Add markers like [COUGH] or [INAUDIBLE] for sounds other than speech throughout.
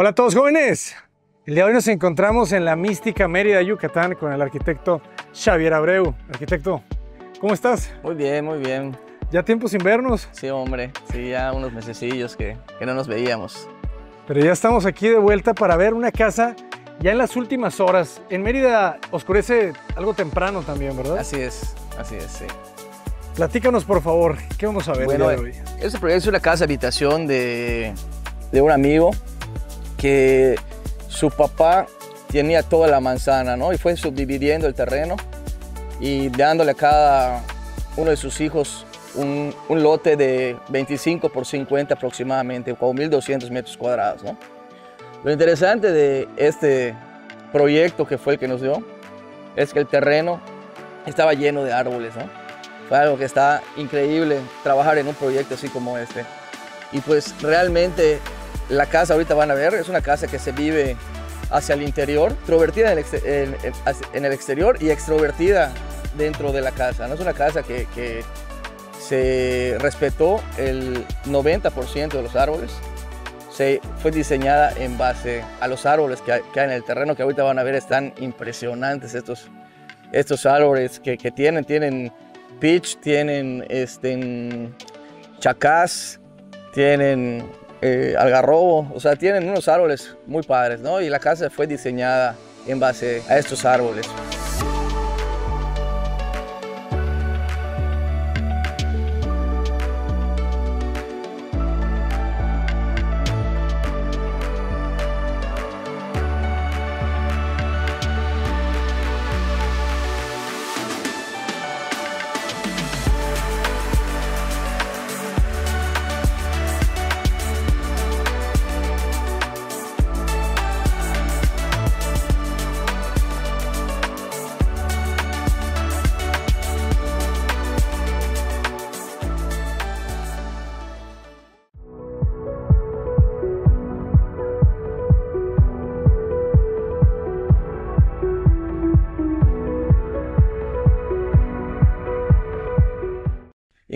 Hola a todos jóvenes. El día de hoy nos encontramos en la mística Mérida, Yucatán, con el arquitecto Xavier Abreu. Arquitecto, ¿cómo estás? Muy bien, muy bien. ¿Ya tiempo sin vernos? Sí, hombre. Sí, ya unos mesecillos que, que no nos veíamos. Pero ya estamos aquí de vuelta para ver una casa ya en las últimas horas. En Mérida oscurece algo temprano también, ¿verdad? Así es, así es, sí. Platícanos, por favor, ¿qué vamos a ver el día de hoy? Este proyecto es una casa habitación de, de un amigo que su papá tenía toda la manzana, ¿no? Y fue subdividiendo el terreno y dándole a cada uno de sus hijos un, lote de 25 por 50 aproximadamente, o 1.200 metros cuadrados, Lo interesante de este proyecto que fue el que nos dio es que el terreno estaba lleno de árboles, ¿no? Fue algo que está increíble trabajar en un proyecto así como este. Y pues realmente la casa ahorita van a ver, es una casa que se vive hacia el interior, introvertida en el, exterior y extrovertida dentro de la casa. No es una casa que, se respetó el 90% de los árboles. Se, fue diseñada en base a los árboles que hay, en el terreno, que ahorita van a ver, están impresionantes estos, estos árboles que, tienen. Tienen pitch, tienen este, chacás, tienen eh, algarrobo, o sea, tienen unos árboles muy padres, ¿no? Y la casa fue diseñada en base a estos árboles.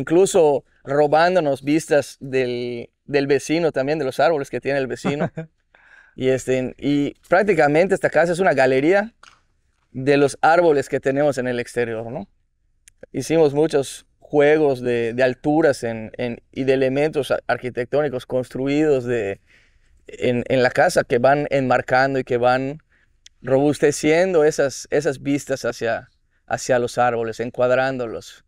incluso robándonos vistas del, vecino también, de los árboles que tiene el vecino. [LAUGHS] y, este, y prácticamente esta casa es una galería de los árboles que tenemos en el exterior, ¿no? Hicimos muchos juegos de, alturas y de elementos arquitectónicos construidos de, en, la casa que van enmarcando y que van robusteciendo esas, esas vistas hacia, hacia los árboles, encuadrándolos.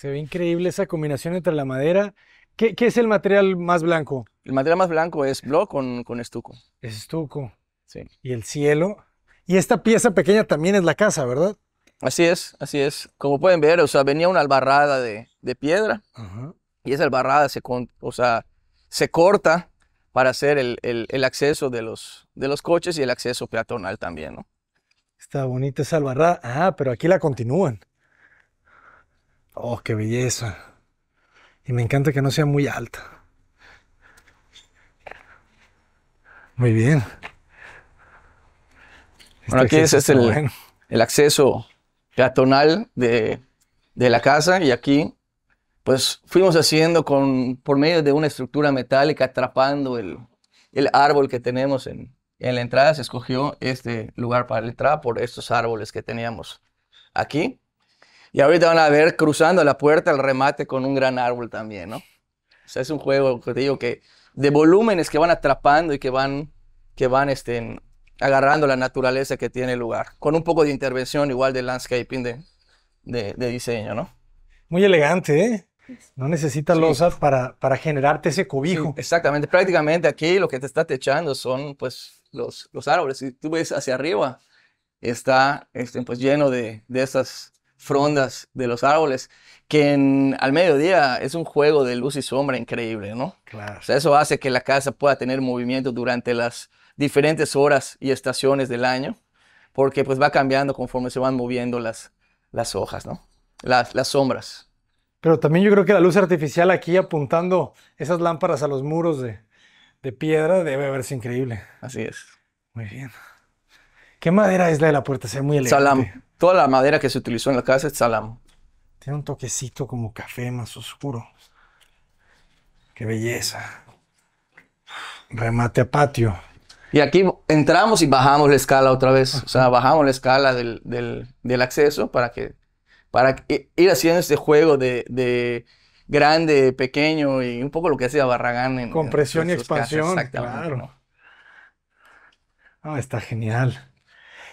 Se ve increíble esa combinación entre la madera. ¿Qué, es el material más blanco? El material más blanco es blog con, estuco. Es estuco. Sí. Y el cielo. Y esta pieza pequeña también es la casa, ¿verdad? Así es, así es. Como pueden ver, o sea, venía una albarrada de, piedra y esa albarrada se, o sea, se corta para hacer el, acceso de los, de los coches y el acceso peatonal también, ¿no? Está bonita esa albarrada. Ah, pero aquí la continúan. Oh, qué belleza. Y me encanta que no sea muy alta. Muy bien. Este bueno, aquí es el, el acceso peatonal de, de, la casa y aquí pues fuimos haciendo con, por medio de una estructura metálica atrapando el, el árbol que tenemos en, en, la entrada. Se escogió este lugar para la entrada por estos árboles que teníamos aquí. Y ahorita van a ver cruzando la puerta el remate con un gran árbol también, ¿no? O sea, es un juego te digo que de volúmenes que van atrapando y que van, que van este, agarrando la naturaleza que tiene el lugar, con un poco de intervención igual de landscaping, de, de, diseño, ¿no? Muy elegante, ¿eh? No necesitas losas para, para generarte ese cobijo. exactamente, prácticamente aquí lo que te está techando son pues los, los árboles. Si tú ves hacia arriba, está este, pues, lleno de, de esas frondas de los árboles, que al mediodía es un juego de luz y sombra increíble, ¿no? Claro. O sea, eso hace que la casa pueda tener movimiento durante las diferentes horas y estaciones del año, porque pues va cambiando conforme se van moviendo las, las hojas, ¿no? Las, las sombras. Pero también yo creo que la luz artificial aquí apuntando esas lámparas a los muros de, piedra debe verse increíble. Así es. Muy bien. ¿Qué madera es la de la puerta? Se ve muy elegante. Salam. Toda la madera que se utilizó en la casa es salamo. Tiene un toquecito como café más oscuro. Qué belleza. Remate a patio. Y aquí entramos y bajamos la escala otra vez. O sea, bajamos la escala del, acceso para que para ir haciendo este juego de, de grande, pequeño y un poco lo que hacía Barragán en compresión y expansión, claro. Ah, está genial.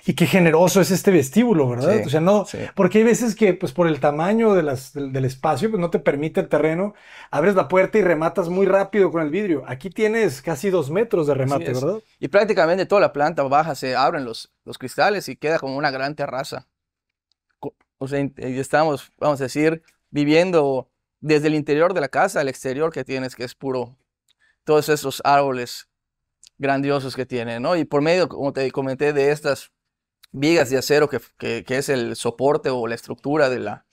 Y qué generoso es este vestíbulo, ¿verdad? o sea, no, porque hay veces que, pues por el tamaño del, espacio, pues no te permite el terreno, abres la puerta y rematas muy rápido con el vidrio. Aquí tienes casi dos metros de remate, ¿verdad? Y prácticamente toda la planta baja se abren los, los cristales y queda como una gran terraza. O sea, y eh, estamos, vamos a decir, viviendo desde el interior de la casa al exterior que tienes, que es puro, todos esos árboles grandiosos que tiene, ¿no? Y por medio, como te comenté, de estas vigas de acero, que, es el soporte o la estructura de la,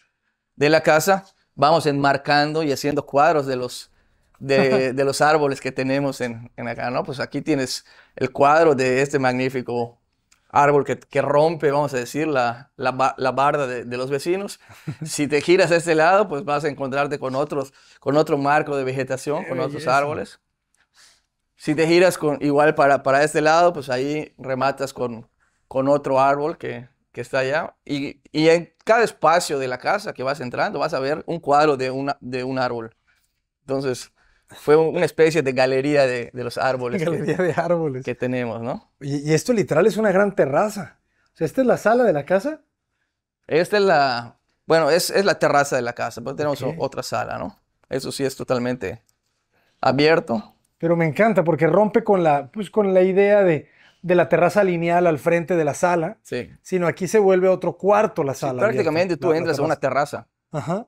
de la casa, vamos enmarcando y haciendo cuadros de los, de, [LAUGHS] los árboles que tenemos en, en, acá, ¿no? Pues aquí tienes el cuadro de este magnífico árbol que, rompe, vamos a decir, la, la, barda de, los vecinos. [LAUGHS] Si te giras a este lado, pues vas a encontrarte con, otros, con otro marco de vegetación, con otros árboles. Si te giras con, igual para, para este lado, pues ahí rematas con, con otro árbol que, que está allá. Y, y, en cada espacio de la casa que vas entrando vas a ver un cuadro de, una, de un árbol. Entonces, fue una especie de galería de, de los árboles. Galería de árboles. Que tenemos, ¿no? Y, esto literal es una gran terraza. O sea, ¿esta es la sala de la casa? Esta es la... Bueno, es, es la terraza de la casa, pero tenemos otra sala, ¿no? Eso sí es totalmente abierto. Pero me encanta porque rompe con la, pues, con la idea de, de la terraza lineal al frente de la sala, sí. sino aquí se vuelve otro cuarto la sala. prácticamente tú entras a una terraza. Ajá.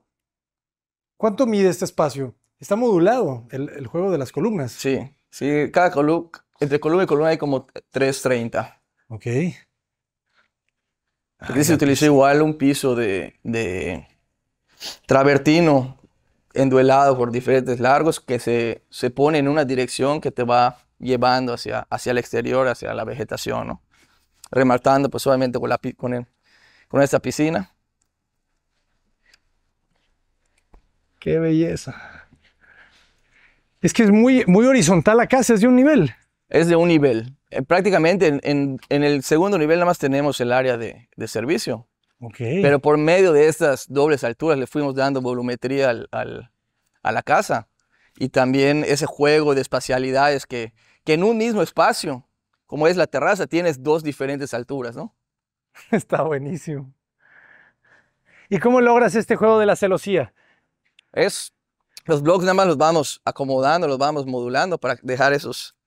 ¿Cuánto mide este espacio? Está modulado el, juego de las columnas. Sí, sí, cada columna, entre columna y columna hay como 330. Ok. Aquí se utiliza igual un piso de, de travertino enduelado por diferentes largos que se, se pone en una dirección que te va llevando hacia, hacia el exterior, hacia la vegetación, ¿no? Rematando pues obviamente con, esta piscina. Qué belleza. Es que es muy, muy horizontal la casa, es de un nivel. Es de un nivel. Eh, prácticamente en, el segundo nivel nada más tenemos el área de, servicio. Pero por medio de estas dobles alturas le fuimos dando volumetría a la casa. Y también ese juego de espacialidades que, que en un mismo espacio, como es la terraza, tienes dos diferentes alturas, ¿no? [LAUGHS] Está buenísimo. ¿Y cómo logras este juego de la celosía? Es, los blogs nada más los vamos acomodando, los vamos modulando para dejar esos,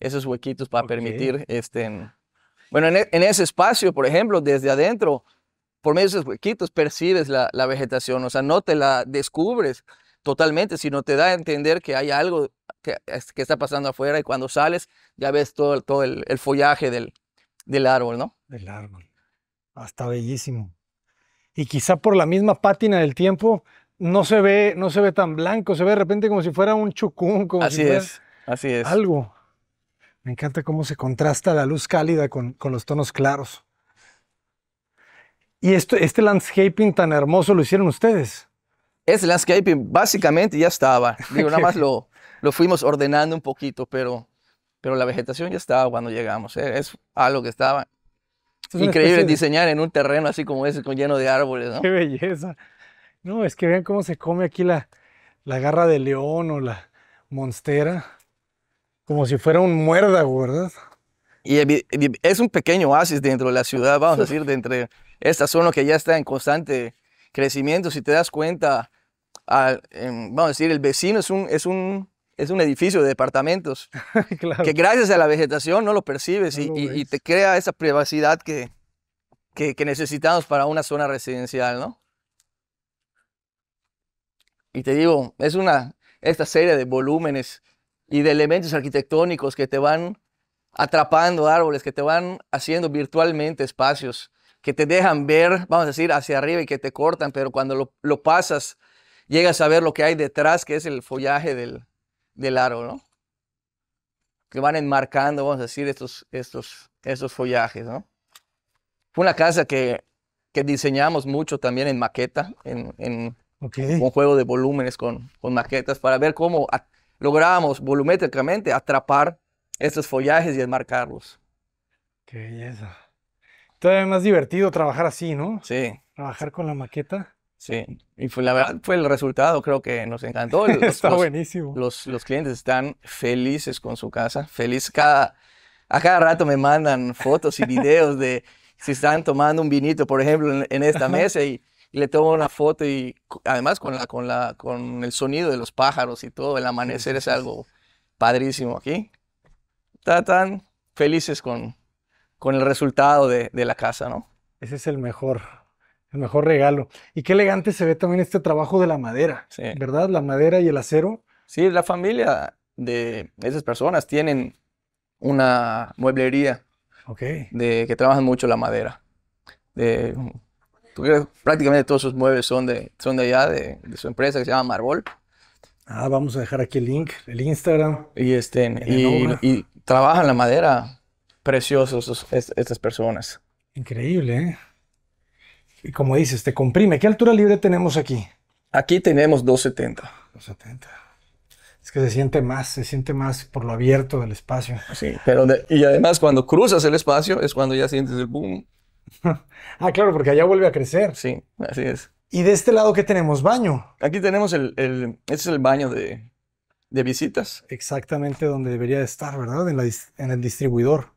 esos huequitos para permitir, este, bueno, e, en, ese espacio, por ejemplo, desde adentro, por medio de esos huequitos percibes la, la vegetación, o sea, no te la descubres, totalmente, sino te da a entender que hay algo que, está pasando afuera y cuando sales ya ves todo, todo el, follaje del, del árbol, ¿no? Del árbol. Hasta ah, bellísimo. Y quizá por la misma pátina del tiempo no se ve, no se ve tan blanco, se ve de repente como si fuera un chucún, como así es, así es. algo. Me encanta cómo se contrasta la luz cálida con, con los tonos claros. Y esto, este landscaping tan hermoso lo hicieron ustedes. Es landscaping, básicamente ya estaba. [LAUGHS] Digo, nada más lo, lo fuimos ordenando un poquito, pero, pero la vegetación ya estaba cuando llegamos. Eh, es algo que estaba increíble diseñar en un terreno así como ese, con lleno de árboles. ¿no? ¡Qué belleza! No, es que vean cómo se come aquí la, la garra de león o la monstera. Como si fuera un muérdago, ¿verdad? Y es un pequeño oasis dentro de la ciudad, vamos a decir, de entre esta zona que ya está en constante crecimiento. Si te das cuenta, vamos a decir, el vecino es un, es un, es un edificio de departamentos [LAUGHS] que gracias a la vegetación no lo percibes y, te crea esa privacidad que, necesitamos para una zona residencial, ¿no? Y te digo, es una, esta serie de volúmenes y de elementos arquitectónicos que te van atrapando árboles, que te van haciendo virtualmente espacios, que te dejan ver, vamos a decir, hacia arriba y que te cortan, pero cuando lo pasas llegas a ver lo que hay detrás, que es el follaje del, del árbol, ¿no? Que van enmarcando, vamos a decir, estos, estos, estos follajes, ¿no? Fue una casa que, que diseñamos mucho también en maqueta, en, en un juego de volúmenes con, con maquetas, para ver cómo lográbamos volumétricamente atrapar estos follajes y enmarcarlos. Qué belleza. Todavía más divertido trabajar así, ¿no? Sí. Trabajar con la maqueta. Sí, y fue, la verdad fue el resultado, creo que nos encantó. [LAUGHS] Está buenísimo. Los, los, clientes están felices con su casa, feliz. Cada, a cada rato me mandan fotos y videos de si están tomando un vinito, por ejemplo, en, esta mesa y, le tomo una foto y además con, la, con, la, con el sonido de los pájaros y todo, el amanecer es algo padrísimo aquí. Están felices con, con el resultado de, de la casa, ¿no? Ese es el mejor. El mejor regalo. Y qué elegante se ve también este trabajo de la madera, ¿verdad? La madera y el acero. Sí, la familia de esas personas tienen una mueblería okay. de que trabajan mucho la madera. De, prácticamente todos sus muebles son de, son de allá, de, su empresa que se llama Marbol. Ah, vamos a dejar aquí el link, el Instagram. Y, este, y, y trabajan la madera preciosos estas personas. Increíble, ¿eh? Y como dices, te comprime. ¿Qué altura libre tenemos aquí? Aquí tenemos 270. 270. Es que se siente más, se siente más por lo abierto del espacio. Sí, pero y además cuando cruzas el espacio es cuando ya sientes el boom. [LAUGHS] ah, claro, porque allá vuelve a crecer. Sí, así es. ¿Y de este lado qué tenemos? ¿Baño? Aquí tenemos el, el este es el baño de, visitas. Exactamente donde debería estar, ¿verdad? En, la, en el distribuidor.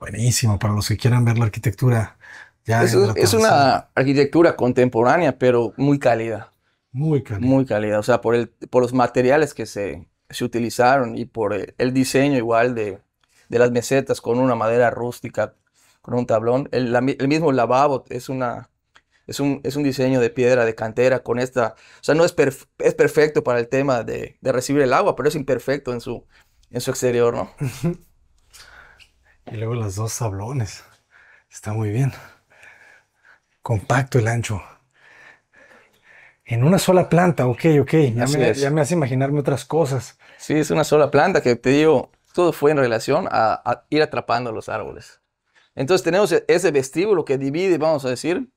Buenísimo, para los que quieran ver la arquitectura. es, una arquitectura contemporánea, pero muy cálida. Muy cálida. Muy cálida, o sea, por, el, por los materiales que se, utilizaron y por eh, el, diseño igual de, las mesetas con una madera rústica, con un tablón. El, mismo lavabo es una... Es un, es un, diseño de piedra de cantera con esta, o sea, no es, perfecto para el tema de, de recibir el agua, pero es imperfecto en su, en su exterior, ¿no? [LAUGHS] y luego los dos sablones. Está muy bien. Compacto el ancho. En una sola planta, ok, ok. Ya me, hace imaginarme otras cosas. Sí, es una sola planta que te digo, todo fue en relación a, ir atrapando los árboles. Entonces tenemos e-, ese vestíbulo que divide, vamos a decir,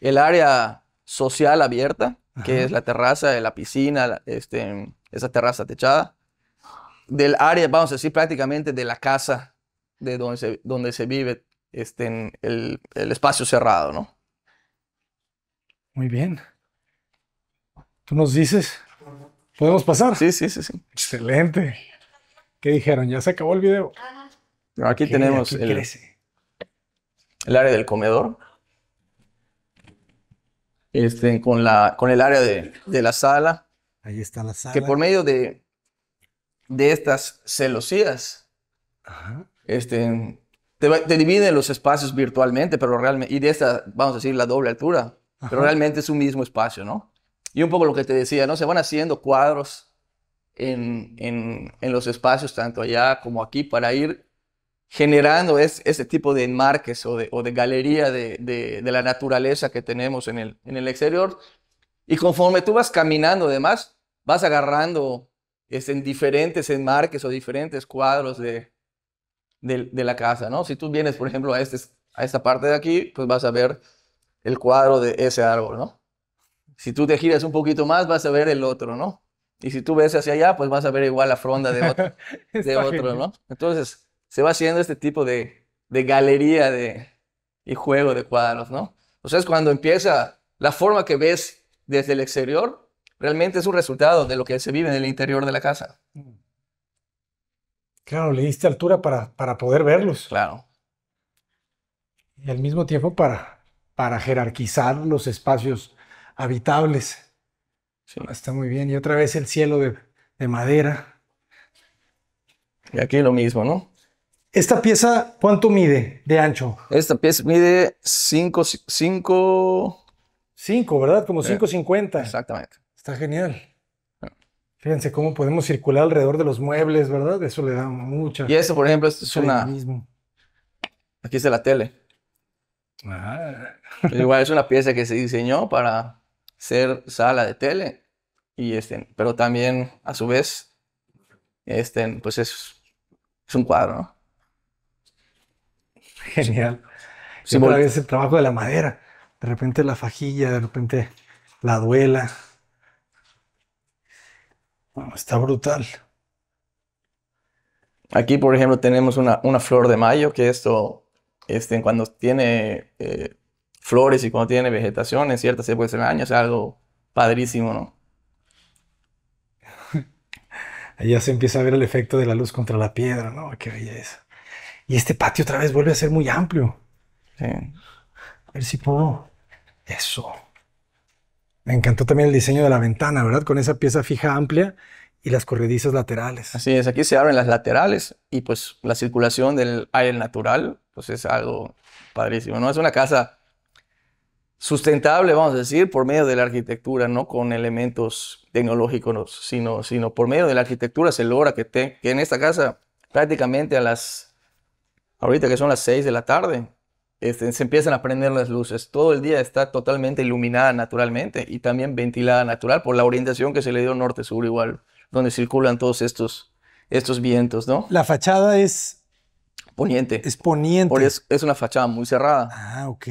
el área social abierta, que es la terraza, la piscina, este, esa terraza techada, del área, vamos a decir, prácticamente de la casa de donde se, donde se vive este, el, espacio cerrado, ¿no? Muy bien. ¿Tú nos dices? ¿Podemos pasar? Sí, sí, sí, sí. Excelente. ¿Qué dijeron? ¿Ya se acabó el video? aquí tenemos el, área del comedor. Este, con, la, con el área de, de, la sala. Ahí está la sala. Que por medio de, de estas celosías. Este, te, dividen los espacios virtualmente, pero realmente, y de esta, vamos a decir, la doble altura, pero realmente es un mismo espacio, ¿no? Y un poco lo que te decía, ¿no? Se van haciendo cuadros en, los espacios, tanto allá como aquí, para ir generando ese tipo de enmarques o de, galería de, la naturaleza que tenemos en el, en el exterior. Y conforme tú vas caminando, además, vas agarrando es en diferentes enmarques o diferentes cuadros de, de, la casa, ¿no? Si tú vienes, por ejemplo, a, este, a esta parte de aquí, pues vas a ver el cuadro de ese árbol, ¿no? Si tú te giras un poquito más, vas a ver el otro, ¿no? Y si tú ves hacia allá, pues vas a ver igual la fronda de otro, [LAUGHS] de otro ¿no? Entonces, se va haciendo este tipo de, de galería y juego de cuadros, ¿no? O sea, es cuando empieza la forma que ves desde el exterior realmente es un resultado de lo que se vive en el interior de la casa. Claro, le diste altura para, para poder verlos. Claro. Y al mismo tiempo para, para jerarquizar los espacios habitables. Sí. Está muy bien. Y otra vez el cielo de, madera. Y aquí lo mismo, ¿no? Esta pieza, ¿cuánto mide de ancho? Esta pieza mide 5... 5, ¿verdad? Como 5,50. Eh, exactamente. Está genial. Ah. Fíjense cómo podemos circular alrededor de los muebles, ¿verdad? Eso le da mucha. Y eso, por ejemplo, esto es una. Aquí está la tele. Ah. Igual es una pieza que se diseñó para ser sala de tele. Y este, pero también, a su vez, este, pues es, es un cuadro, ¿no? Genial. Es el el trabajo de la madera. De repente la fajilla, de repente la duela. Está brutal. Aquí, por ejemplo, tenemos una, flor de mayo, que esto, este, cuando tiene eh, flores y cuando tiene vegetación en ciertas épocas del año, es algo padrísimo, ¿no? Allá [LAUGHS] se empieza a ver el efecto de la luz contra la piedra, ¿no? Qué belleza. Y este patio otra vez vuelve a ser muy amplio. Sí. A ver si puedo. Eso. Me encantó también el diseño de la ventana, ¿verdad? Con esa pieza fija amplia y las corredizas laterales. Así es, aquí se abren las laterales y pues la circulación del aire natural, pues es algo padrísimo, ¿no? Es una casa sustentable, vamos a decir, por medio de la arquitectura, no con elementos tecnológicos, sino, sino por medio de la arquitectura se logra que, te, que en esta casa prácticamente a las, ahorita que son las 6 de la tarde, este, se empiezan a prender las luces. Todo el día está totalmente iluminada naturalmente y también ventilada natural por la orientación que se le dio norte-sur igual, donde circulan todos estos, estos vientos, ¿no? La fachada es... Poniente. Es poniente. es, una fachada muy cerrada. Ah, ok.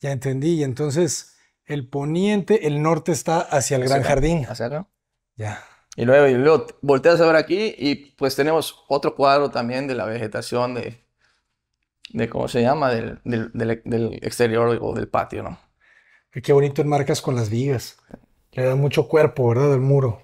Ya entendí. Y entonces el poniente, el norte está hacia el Gran Jardín. Hacia acá. Ya. Y luego, y luego volteas a ver aquí y pues tenemos otro cuadro también de la vegetación de, de cómo se llama, del, del, del, exterior o del patio, ¿no? qué bonito enmarcas con las vigas. Le da mucho cuerpo, ¿verdad? Del muro.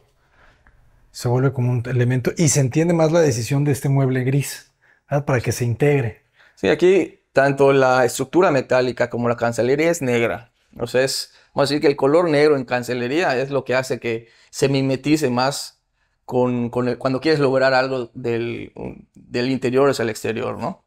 Se vuelve como un elemento. Y se entiende más la decisión de este mueble gris, ¿verdad? Para que se integre. Sí, aquí tanto la estructura metálica como la cancelería es negra. O sea, es, vamos a decir que el color negro en cancelería es lo que hace que se mimetice más con, cuando quieres lograr algo del, del interior hacia el exterior, ¿no?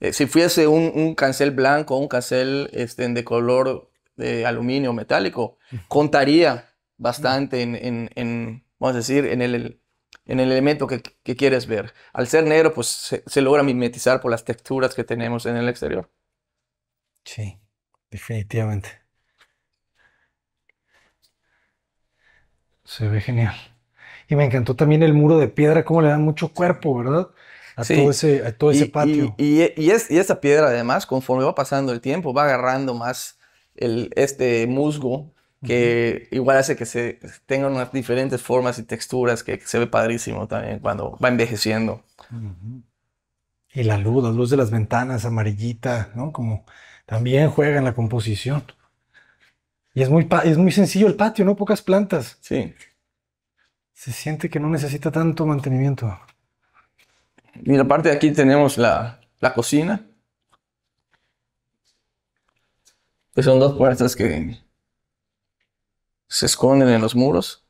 Eh, si fuese un, un, cancel blanco, un cancel este, de color de aluminio metálico, contaría bastante en, vamos a decir, en el, en el elemento que, quieres ver. Al ser negro, pues se, se, logra mimetizar por las texturas que tenemos en el exterior. Sí, definitivamente. Se ve genial. Y me encantó también el muro de piedra, cómo le dan mucho cuerpo, ¿verdad? a, todo, ese, patio. E, y, esa piedra, además, conforme va pasando el tiempo, va agarrando más este musgo que igual hace que se tengan unas diferentes formas y texturas que se ve padrísimo también cuando va envejeciendo. Y la luz, la luz de las ventanas amarillita, ¿no? Como también juega en la composición. Y es muy, es muy sencillo el patio, ¿no? Pocas plantas. Sí. Se siente que no necesita tanto mantenimiento. Mira, aparte de aquí tenemos la, cocina. Que son dos puertas que se esconden en los muros.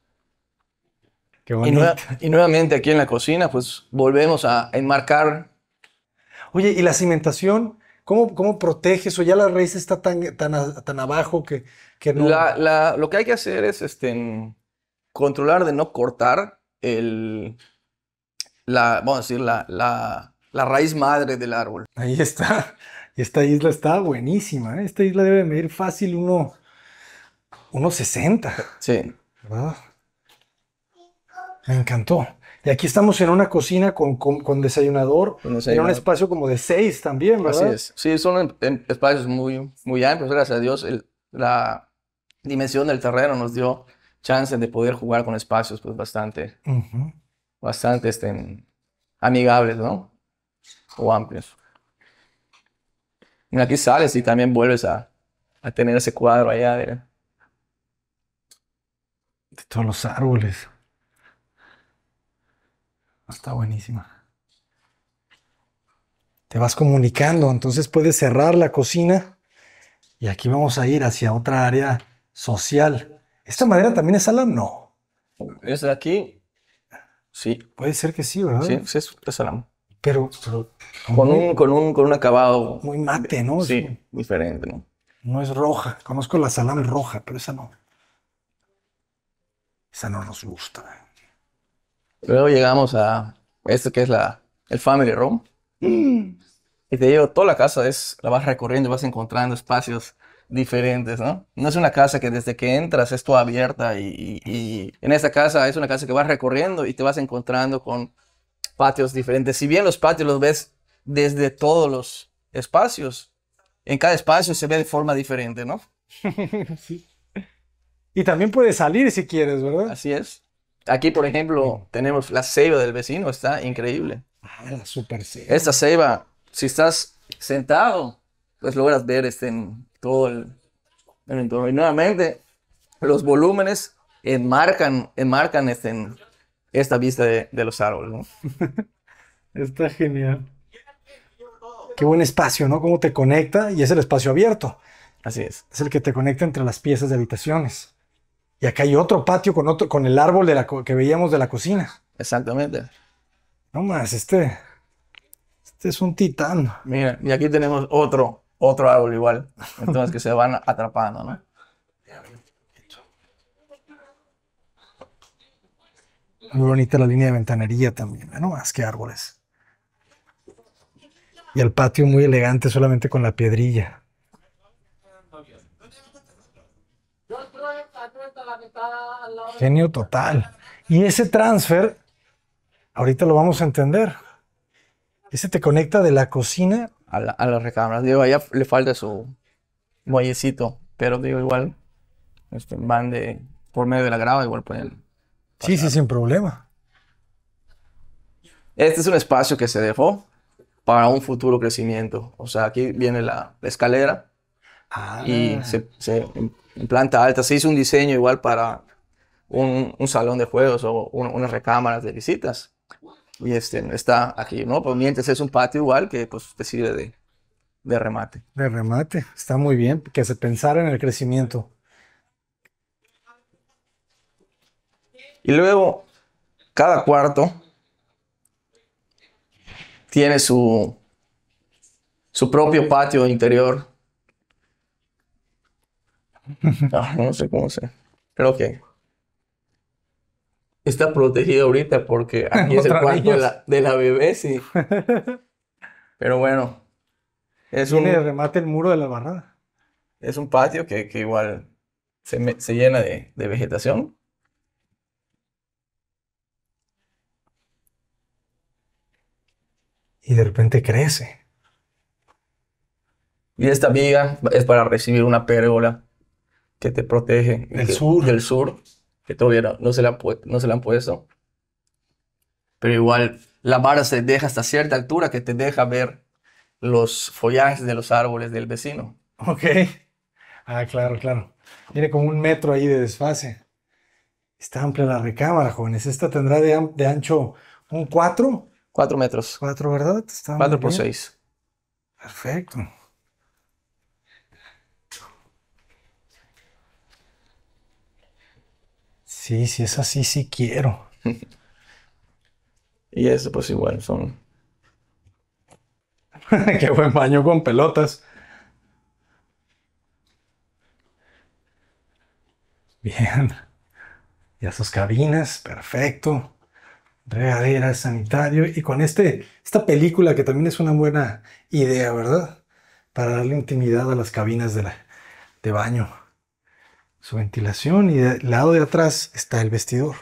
Qué y, y, nuevamente aquí en la cocina, pues volvemos a enmarcar. Oye, ¿y la cimentación? ¿Cómo, cómo eso? ya la raíz está tan, tan, abajo que, no. lo que hay que hacer es este, controlar de no cortar el, la, vamos decir, la, raíz madre del árbol. Ahí está. Esta isla está buenísima. ¿eh? Esta isla debe medir fácil uno, unos 60. Sí. ¿Verdad? Me encantó. Y aquí estamos en una cocina con, desayunador, en un espacio como de seis también, ¿verdad? Así es. Sí, son espacios muy, muy amplios. Gracias a Dios, la dimensión del terreno nos dio chance de poder jugar con espacios pues, bastante, bastante este, amigables, ¿no? O amplios. aquí sales y también vuelves a, tener ese cuadro allá de, de todos los árboles. Ah, está buenísima. Te vas comunicando, entonces puedes cerrar la cocina y aquí vamos a ir hacia otra área social. ¿Esta madera también es sala? No. Es aquí Sí. Puede ser que sí, ¿verdad? Sí, es Salam. Pero, con, un, con, un, acabado. Muy mate, ¿no? Sí, diferente, ¿no? No es roja. Conozco la Salam roja, pero esa no. Esa no nos gusta. Luego llegamos a esto que es la, el Family Room. Mm. Y te digo, toda la casa es, la vas recorriendo, vas encontrando espacios diferentes, ¿no? No es una casa que desde que entras es toda abierta y, en esta casa es una casa que vas recorriendo y te vas encontrando con patios diferentes. Si bien los patios los ves desde todos los espacios, en cada espacio se ve de forma diferente, ¿no? [LAUGHS] sí. Y también puedes salir si quieres, ¿verdad? Así es. Aquí, por ejemplo, tenemos la ceiba del vecino, está increíble. Ah, la super ceiba. Esta ceiba, si estás sentado, pues logras ver este, en todo el, entorno. Y nuevamente, los volúmenes enmarcan, enmarcan este, en esta vista de, los árboles. [LAUGHS] Está genial. Qué buen espacio, ¿no? Cómo te conecta y es el espacio abierto. Así es. Es el que te conecta entre las piezas de habitaciones. Y acá hay otro patio con, otro, con el árbol de la que veíamos de la cocina. Exactamente. No más, este, este es un titán. Mira, y aquí tenemos otro otro árbol igual. Entonces que se van atrapando, ¿no? Muy bonita la línea de ventanería también, no más que árboles. Y el patio muy elegante solamente con la piedrilla. Genio total. Y ese transfer, ahorita lo vamos a entender. Ese te conecta de la cocina a, las recámaras. Digo, allá le falta su muellecito, pero digo, igual este, van de por medio de la grava, igual pueden. Sí, sí, sin problema. Este es un espacio que se dejó para un futuro crecimiento. O sea, aquí viene la, escalera y ah. se, planta alta se hizo un diseño igual para un, salón de juegos o unas recámaras de visitas y este, está aquí, ¿no? Pues mientras es un patio igual que pues te sirve de, remate. De remate, está muy bien, que se pensara en el crecimiento. Y luego, cada cuarto tiene su, su propio patio interior. [LAUGHS] Ah, no, sé cómo se. Creo que está protegido ahorita porque aquí es el [LAUGHS] cuarto de la, bebé, sí. [LAUGHS] Pero bueno, es un... remate el muro de la barrada. Es un patio que, igual se, se llena de, vegetación. Y de repente crece. Y esta viga es para recibir una pérgola que te protege. Del sur. Del sur que todavía no, se la han, no se han puesto. Pero igual la vara se deja hasta cierta altura que te deja ver los follajes de los árboles del vecino. Ok. Ah, claro, claro. Tiene como un metro ahí de desfase. Está amplia la recámara, jóvenes. Esta tendrá de, ancho un 4. 4 metros. 4, ¿verdad? Cuatro 4 por 6. Perfecto. Sí, si es así, sí quiero. [LAUGHS] y eso pues igual son... [LAUGHS] Qué buen baño con pelotas. Bien. a sus cabinas, perfecto. Regadera, sanitario. Y con este, esta película que también es una buena idea, ¿verdad? Para darle intimidad a las cabinas de baño su ventilación y del lado de atrás está el vestidor.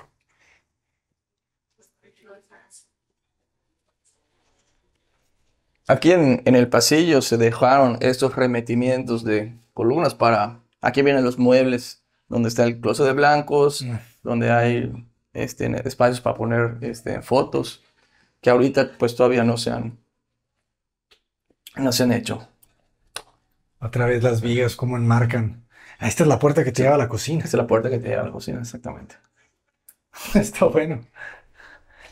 Aquí en, el pasillo se dejaron estos remetimientos de columnas para... Aquí vienen los muebles, donde está el closet de blancos, mm. donde hay este, espacios para poner este, fotos, que ahorita pues todavía no se han, no se han hecho. A través de las vigas, cómo enmarcan Ah, esta es la puerta que te lleva a la cocina. Esta es la puerta que te lleva a la cocina, exactamente. [LAUGHS] Está bueno.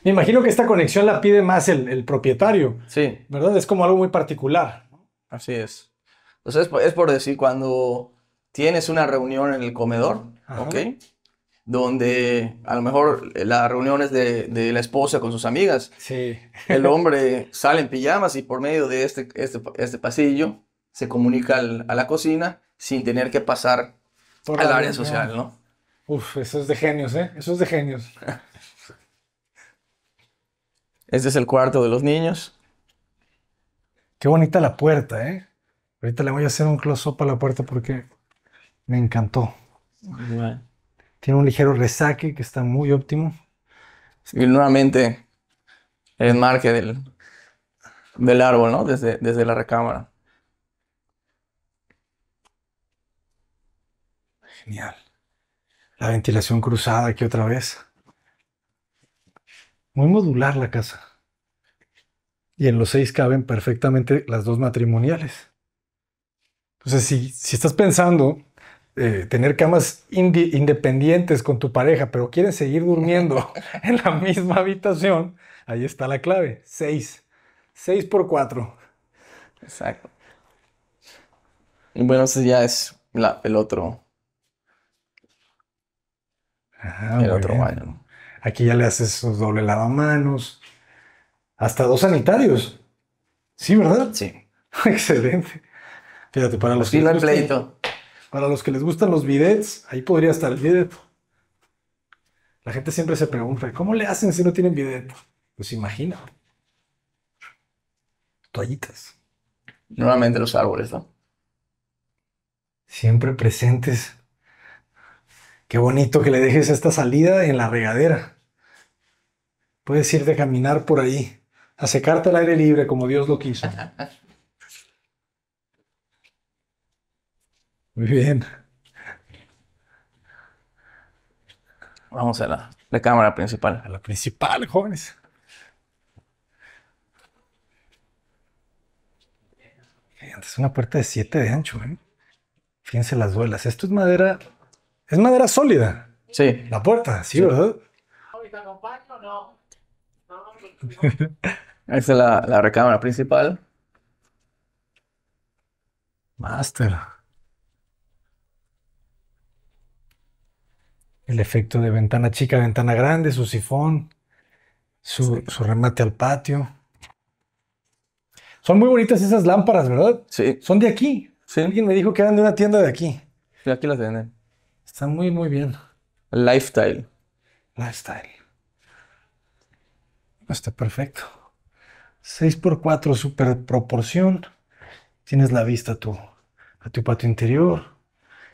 Me imagino que esta conexión la pide más el, propietario. Sí. ¿Verdad? Es como algo muy particular. Así es. Entonces, pues, es por decir, cuando tienes una reunión en el comedor, ¿ok? Donde a lo mejor la reunión es de, la esposa con sus amigas. Sí. [LAUGHS] El hombre sale en pijamas y por medio de este, este, este pasillo se comunica a la cocina sin tener que pasar Por al área social, ¿no? Uf, eso es de genios, ¿eh? Eso es de genios. [LAUGHS] este es el cuarto de los niños. Qué bonita la puerta, ¿eh? Ahorita le voy a hacer un close-up a la puerta porque me encantó. Tiene un ligero resaque que está muy óptimo. Y nuevamente el marque del, del árbol, ¿no? Desde, desde la recámara. Genial. La ventilación cruzada aquí otra vez. Muy modular la casa. Y en los seis caben perfectamente las dos matrimoniales. Entonces, si, si estás pensando eh, tener camas independientes con tu pareja, pero quieres seguir durmiendo [LAUGHS] en la misma habitación, ahí está la clave. Seis. Seis por cuatro. Exacto. bueno, ese ya es el otro Ah, el otro Aquí ya le haces esos doble lavamanos, hasta dos sanitarios. Sí, ¿verdad? Sí. [LAUGHS] Excelente. Fíjate, para los, que les gustan, para los que les gustan los bidets, ahí podría estar el bidet. La gente siempre se pregunta, ¿cómo le hacen si no tienen bidet? Pues imagina. Toallitas. Nuevamente los árboles, ¿no? Siempre presentes. Qué bonito que le dejes esta salida en la regadera. Puedes irte a caminar por ahí, a secarte al aire libre como Dios lo quiso. Muy bien. Vamos a la, cámara principal. A la principal, jóvenes. Es una puerta de 7 de ancho. ¿eh? Fíjense las duelas. Esto es madera es madera sólida. Sí. La puerta, sí, ¿verdad? No. [LAUGHS] Esa es la, recámara principal. Master. El efecto de ventana chica, ventana grande, su sifón, su, remate al patio. Son muy bonitas esas lámparas, ¿verdad? Sí. Son de aquí. Sí. Alguien me dijo que eran de una tienda de aquí. Sí, aquí las venden. Está muy, muy bien. Lifestyle. Lifestyle. Está perfecto. 6 por 4 super proporción. Tienes la vista a tu, a tu patio interior.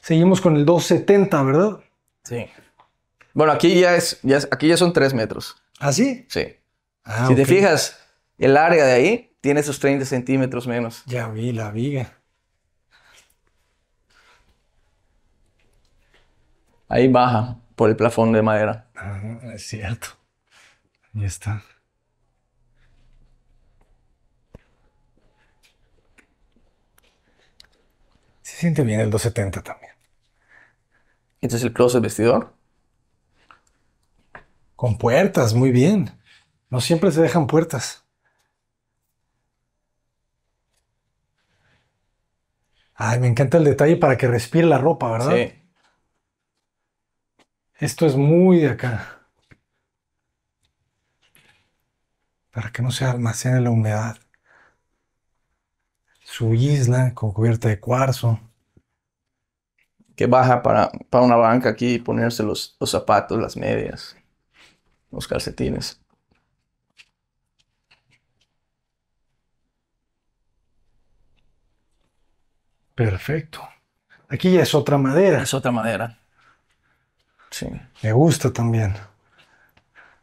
Seguimos con el 270, ¿verdad? Sí. Bueno, aquí ya es, ya aquí ya son 3 metros. ¿Ah, sí? Sí. Ah, si te fijas, el área de ahí tiene sus 30 centímetros menos. Ya vi la viga. Ahí baja por el plafón de madera. Ah, es cierto. Ahí está. Se siente bien el 270 también. Entonces ¿Este es el closet vestidor. Con puertas, muy bien. No siempre se dejan puertas. Ay, me encanta el detalle para que respire la ropa, ¿verdad? Sí. Esto es muy de acá. Para que no se almacene la humedad. Su isla con cubierta de cuarzo. Que baja para, una banca aquí y ponerse los, los zapatos, las medias, los calcetines. Perfecto. Aquí ya es otra madera. Es otra madera. Sí. Me gusta también.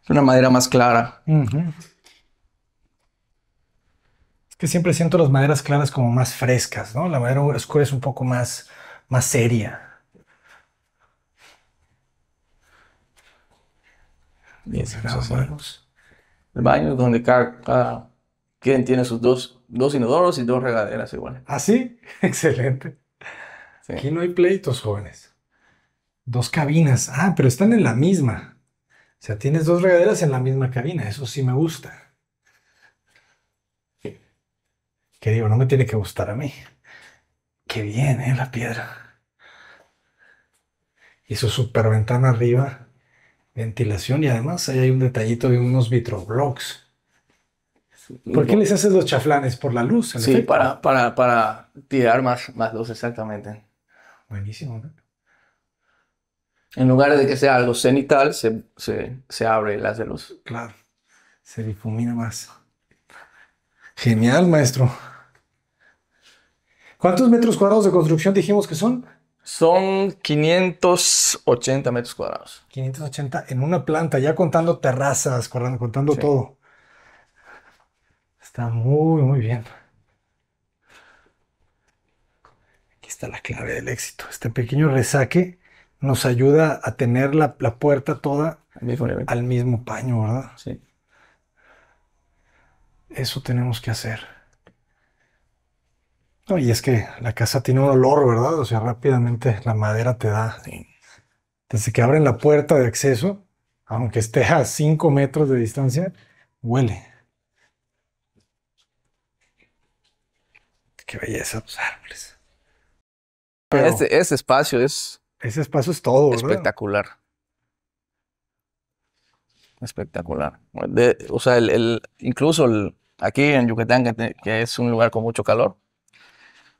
Es una madera más clara. Es que siempre siento las maderas claras como más frescas, ¿no? La madera oscura es un poco más, más seria. Bien, El baño es donde cada, quien tiene sus dos, dos inodoros y dos regaderas igual. ¿Ah, sí? [LAUGHS] Excelente. Aquí no hay pleitos, jóvenes. Dos cabinas. Ah, pero están en la misma. O sea, tienes dos regaderas en la misma cabina. Eso sí me gusta. qué digo, no me tiene que gustar a mí. Qué bien, ¿eh? La piedra. Y su super ventana arriba. Ventilación. Y además ahí hay un detallito de unos vitroblocks. ¿Por qué les haces los chaflanes? Por la luz, Sí, para, para, tirar más, más luz, exactamente. Buenísimo, en lugar de que sea algo cenital, se, se, abre el de luz. Claro, se difumina más. Genial, maestro. ¿Cuántos metros cuadrados de construcción dijimos que son? Son 580 metros cuadrados. 580 en una planta, ya contando terrazas, contando todo. Está muy, muy bien. Aquí está la clave del éxito. Este pequeño resaque nos ayuda a tener la, puerta toda al mismo paño, ¿verdad? Sí. Eso tenemos que hacer. No, y es que la casa tiene un olor, ¿verdad? O sea, rápidamente la madera te da. Desde que abren la puerta de acceso, aunque esté a 5 metros de distancia, huele. Qué belleza los pues, árboles. Ah, Pero... Este, ese espacio es ese espacio es todo. Espectacular. Espectacular. o sea, el, incluso aquí en Yucatán, que, es un lugar con mucho calor,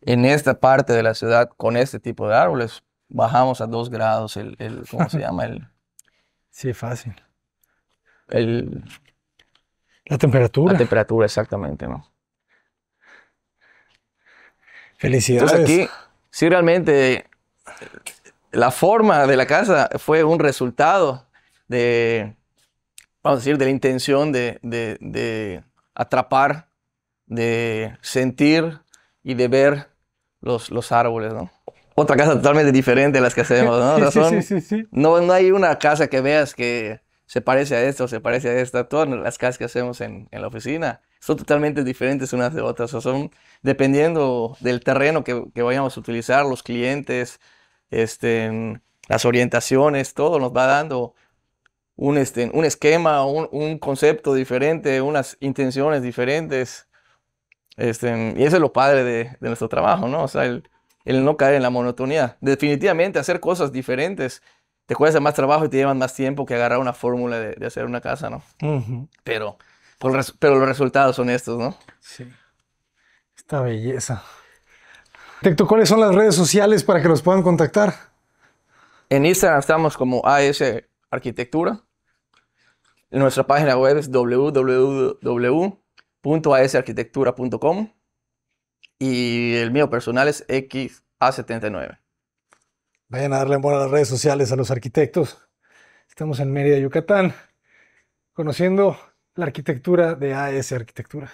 en esta parte de la ciudad, con este tipo de árboles, bajamos a dos grados el, ¿cómo se [LAUGHS] llama? El, sí, fácil. la temperatura. La temperatura, exactamente, ¿no? Felicidades. Entonces aquí, sí, realmente la forma de la casa fue un resultado de, vamos a decir, de la intención de, atrapar, de sentir y de ver los, los árboles, ¿no? Otra casa totalmente diferente a las que hacemos, ¿no? [LAUGHS] Sí, no, hay una casa que veas que se parece a esto o se parece a esta. Todas las casas que hacemos en, la oficina son totalmente diferentes unas de otras. son dependiendo del terreno que, que, vayamos a utilizar, los clientes, este, las orientaciones, todo nos va dando un, este, un esquema, un, un, concepto diferente, unas intenciones diferentes. Este, y eso es lo padre de, de nuestro trabajo, ¿no? O sea, el, no caer en la monotonía. Definitivamente hacer cosas diferentes te cuesta más trabajo y te llevan más tiempo que agarrar una fórmula de, de hacer una casa, ¿no? pero, pero los resultados son estos, ¿no? Sí. Esta belleza. ¿cuáles son las redes sociales para que los puedan contactar? En Instagram estamos como AS Arquitectura. Nuestra página web es www.asarquitectura.com y el mío personal es XA79. Vayan a darle amor a las redes sociales a los arquitectos. Estamos en Mérida, Yucatán, conociendo la arquitectura de AS Arquitectura.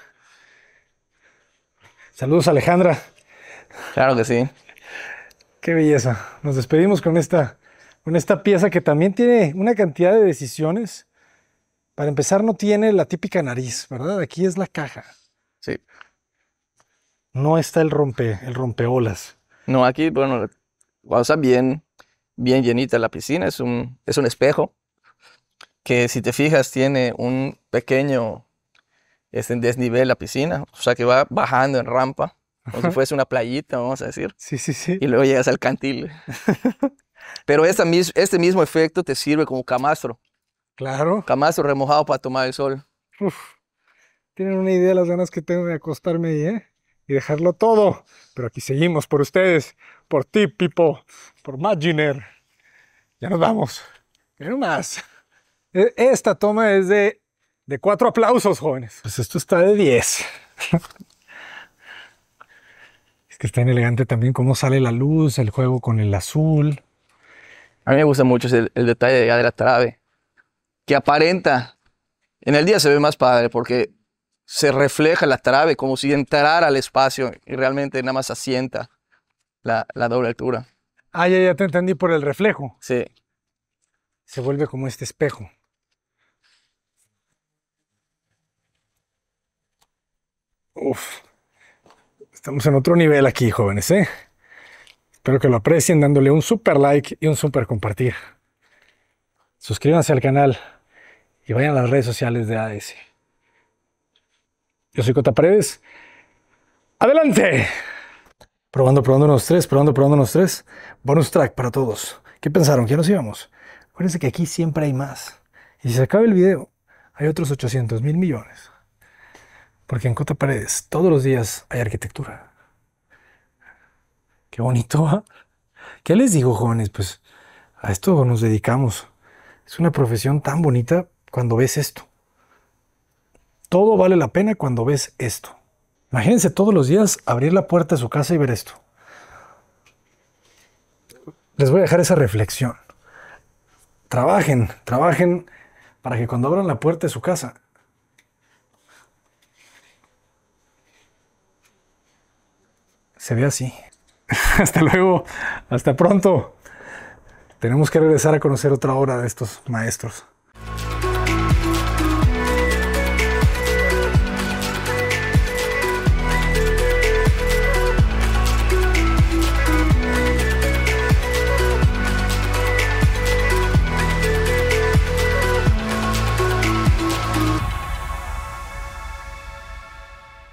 Saludos, Alejandra. Claro que sí. Qué belleza. Nos despedimos con esta, con esta pieza que también tiene una cantidad de decisiones. Para empezar, no tiene la típica nariz, ¿verdad? Aquí es la caja. Sí. No está el rompe, el rompeolas. No, aquí, bueno, cuando está bien, bien llenita la piscina, es un, es un espejo que si te fijas tiene un pequeño este, desnivel la piscina, o sea que va bajando en rampa como si fuese una playita, vamos a decir. Sí, sí, sí. Y luego llegas al cantil. [LAUGHS] Pero esta, este mismo efecto te sirve como camastro. Claro. Camastro remojado para tomar el sol. Uf. Tienen una idea de las ganas que tengo de acostarme ahí, ¿eh? Y dejarlo todo. Pero aquí seguimos por ustedes, por ti, Pipo, por Maginer. Ya nos vamos. Miren más. E, esta toma es de, de cuatro aplausos, jóvenes. Pues esto está de diez. [LAUGHS] que está tan elegante también cómo sale la luz, el juego con el azul. A mí me gusta mucho el, detalle de, la trave, que aparenta, en el día se ve más padre porque se refleja la trave como si entrara al espacio y realmente nada más asienta la, doble altura. Ah, ya, ya te entendí por el reflejo. Sí. Se vuelve como este espejo. Uf. Estamos en otro nivel aquí, jóvenes, ¿eh? Espero que lo aprecien dándole un super like y un super compartir. Suscríbanse al canal y vayan a las redes sociales de AS. Yo soy Cota Paredes. ¡Adelante! Probando, probando unos tres, probando, probando unos tres. Bonus track para todos. ¿Qué pensaron? ¿Qué nos íbamos? Acuérdense que aquí siempre hay más. Y si se acaba el video, hay otros 800 mil millones. Porque en Cota Paredes todos los días hay arquitectura. Qué bonito. ¿ah? ¿Qué les digo, jóvenes? Pues a esto nos dedicamos. Es una profesión tan bonita cuando ves esto. Todo vale la pena cuando ves esto. Imagínense todos los días abrir la puerta de su casa y ver esto. Les voy a dejar esa reflexión. Trabajen, trabajen para que cuando abran la puerta de su casa se ve así. [LAUGHS] hasta luego, hasta pronto. Tenemos que regresar a conocer otra hora de estos maestros.